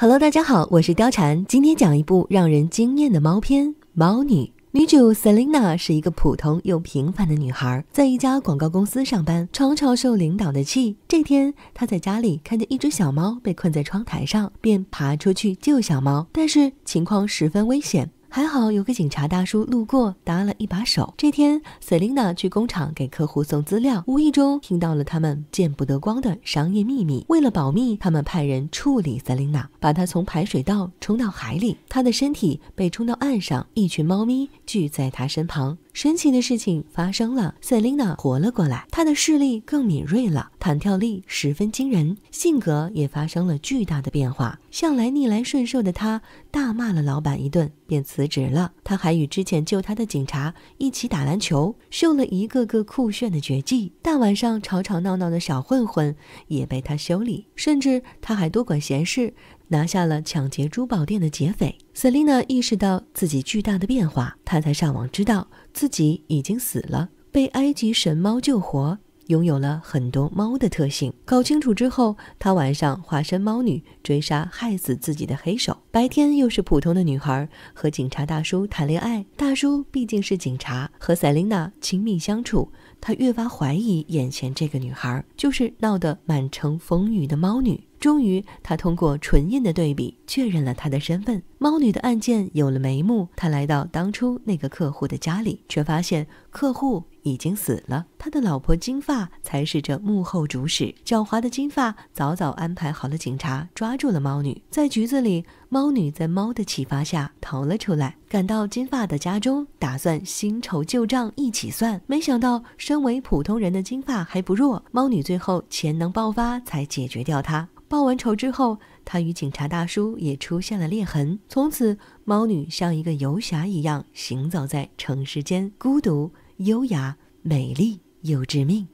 Hello，大家好，我是貂蝉。今天讲一部让人惊艳的猫片《猫女》。女主 s e l n a 是一个普通又平凡的女孩，在一家广告公司上班，常常受领导的气。这天，她在家里看见一只小猫被困在窗台上，便爬出去救小猫。但是情况十分危险。还好有个警察大叔路过，搭了一把手。这天，塞琳娜去工厂给客户送资料，无意中听到了他们见不得光的商业秘密。为了保密，他们派人处理塞琳娜，把她从排水道冲到海里。她的身体被冲到岸上，一群猫咪聚在她身旁。神奇的事情发生了，塞琳娜活了过来，她的视力更敏锐了，弹跳力十分惊人，性格也发生了巨大的变化。向来逆来顺受的她，大骂了老板一顿，便辞职了。她还与之前救她的警察一起打篮球，秀了一个个酷炫的绝技。大晚上吵吵闹闹的小混混也被她修理，甚至她还多管闲事。拿下了抢劫珠宝店的劫匪。塞琳娜意识到自己巨大的变化，她才上网知道自己已经死了，被埃及神猫救活，拥有了很多猫的特性。搞清楚之后，她晚上化身猫女追杀害死自己的黑手，白天又是普通的女孩和警察大叔谈恋爱。大叔毕竟是警察，和赛琳娜亲密相处，他越发怀疑眼前这个女孩就是闹得满城风雨的猫女。终于，他通过唇印的对比确认了他的身份。猫女的案件有了眉目。他来到当初那个客户的家里，却发现客户已经死了。他的老婆金发才是这幕后主使。狡猾的金发早早安排好了警察，抓住了猫女。在局子里，猫女在猫的启发下逃了出来。赶到金发的家中，打算新仇旧账一起算。没想到，身为普通人的金发还不弱。猫女最后潜能爆发，才解决掉他。报完仇之后，她与警察大叔也出现了裂痕。从此，猫女像一个游侠一样行走在城市间，孤独、优雅、美丽又致命。